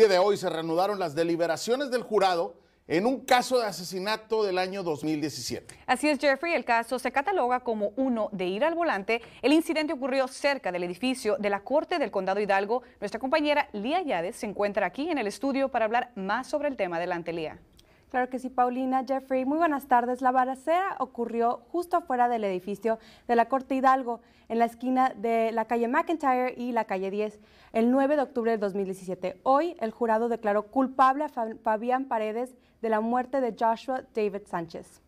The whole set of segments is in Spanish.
día de hoy se reanudaron las deliberaciones del jurado en un caso de asesinato del año 2017. Así es, Jeffrey, el caso se cataloga como uno de ir al volante. El incidente ocurrió cerca del edificio de la Corte del Condado Hidalgo. Nuestra compañera Lía Yades se encuentra aquí en el estudio para hablar más sobre el tema. Adelante, Lía. Claro que sí, Paulina, Jeffrey. Muy buenas tardes. La baracera ocurrió justo afuera del edificio de la Corte Hidalgo, en la esquina de la calle McIntyre y la calle 10, el 9 de octubre de 2017. Hoy, el jurado declaró culpable a Fabián Paredes de la muerte de Joshua David Sánchez.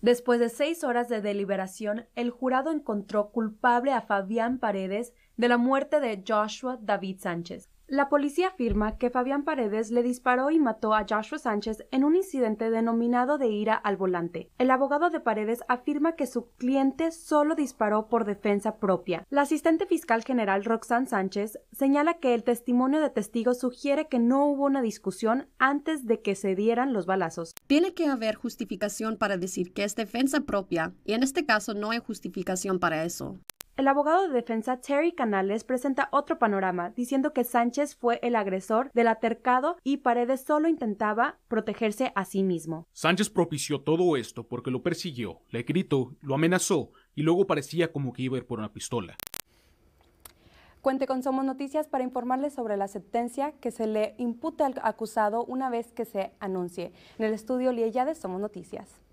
Después de seis horas de deliberación, el jurado encontró culpable a Fabián Paredes de la muerte de Joshua David Sánchez, la policía afirma que Fabián Paredes le disparó y mató a Joshua Sánchez en un incidente denominado de ira al volante. El abogado de Paredes afirma que su cliente solo disparó por defensa propia. La asistente fiscal general Roxanne Sánchez señala que el testimonio de testigos sugiere que no hubo una discusión antes de que se dieran los balazos. Tiene que haber justificación para decir que es defensa propia y en este caso no hay justificación para eso. El abogado de defensa Terry Canales presenta otro panorama, diciendo que Sánchez fue el agresor del atercado y Paredes solo intentaba protegerse a sí mismo. Sánchez propició todo esto porque lo persiguió, le gritó, lo amenazó y luego parecía como que iba a ir por una pistola. Cuente con Somos Noticias para informarles sobre la sentencia que se le impute al acusado una vez que se anuncie. En el estudio Liella de Somos Noticias.